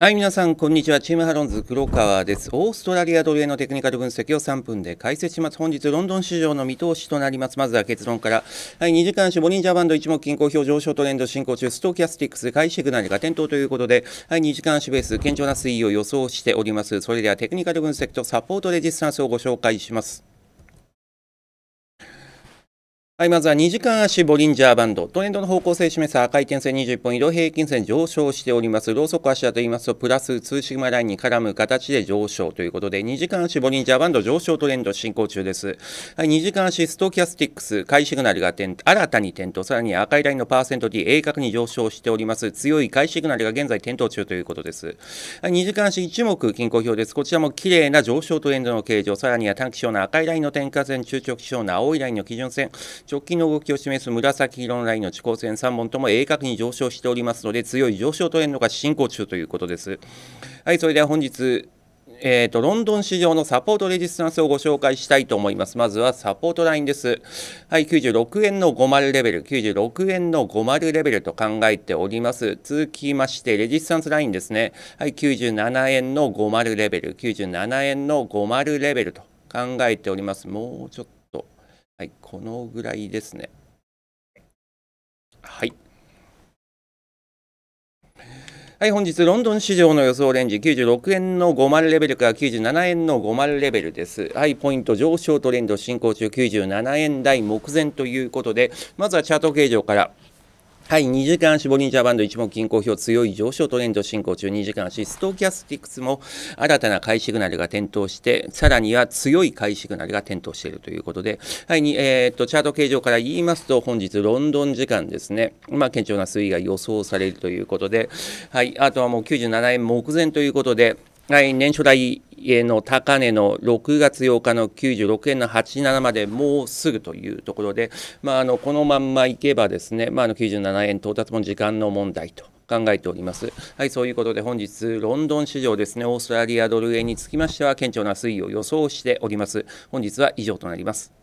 はい皆さんこんにちはチームハロンズ黒川ですオーストラリアドルへのテクニカル分析を3分で解説します本日ロンドン市場の見通しとなりますまずは結論からはい2時間足ボリンジャーバンド一目均衡表上昇トレンド進行中ストーキャスティックス買いシグナルが点灯ということではい2時間足ベース堅調な推移を予想しておりますそれではテクニカル分析とサポートレジスタンスをご紹介しますはい、まずは2時間足ボリンジャーバンド。トレンドの方向性を示す赤い点線21本、移動平均線上昇しております。ローソク足だと言いますと、プラス2シグマラインに絡む形で上昇ということで、2時間足ボリンジャーバンド上昇トレンド進行中です。はい、2時間足ストキャスティックス、買いシグナルが点新たに点灯、さらに赤いラインのパーセント D、鋭角に上昇しております。強い買いシグナルが現在点灯中ということです。はい、2時間足1目均衡表です。こちらも綺麗な上昇トレンドの形状、さらには短期小の赤いラインの点火線、中長期小の青いラインの基準線、直近の動きを示す紫色のラインの地高線3本とも鋭角に上昇しておりますので、強い上昇トレンドが進行中ということです。はい、それでは本日、えーと、ロンドン市場のサポートレジスタンスをご紹介したいと思います。まずはサポートラインです。はい、96円の50レベル、96円の50レベルと考えております。続きまして、レジスタンスラインですね。はい、97円の50レベル、97円の50レベルと考えております。もうちょっとはい、このぐらいですね。はい。はい、本日、ロンドン市場の予想レンジ、96円の5万レベルから97円の5万レベルです。はい、ポイント上昇トレンド進行中、97円台目前ということで、まずはチャート形状から。はい、2時間足ボリンジャーバンド一目均衡表強い上昇トレンド進行中2時間足ストキャスティクスも新たな買いシグナルが点灯してさらには強い買いシグナルが点灯しているということで、はいにえー、っとチャート形状から言いますと本日ロンドン時間ですね、まあ、堅調な推移が予想されるということで、はい、あとはもう97円目前ということで、はい、年初来家の高値の6月8日の96円の87までもうすぐというところで、まあ、あのこのまんまいけばですね、まあ、あの97円到達も時間の問題と考えております。はい、そういうことで本日ロンドン市場ですね、オーストラリアドル円につきましては顕著な推移を予想しております。本日は以上となります。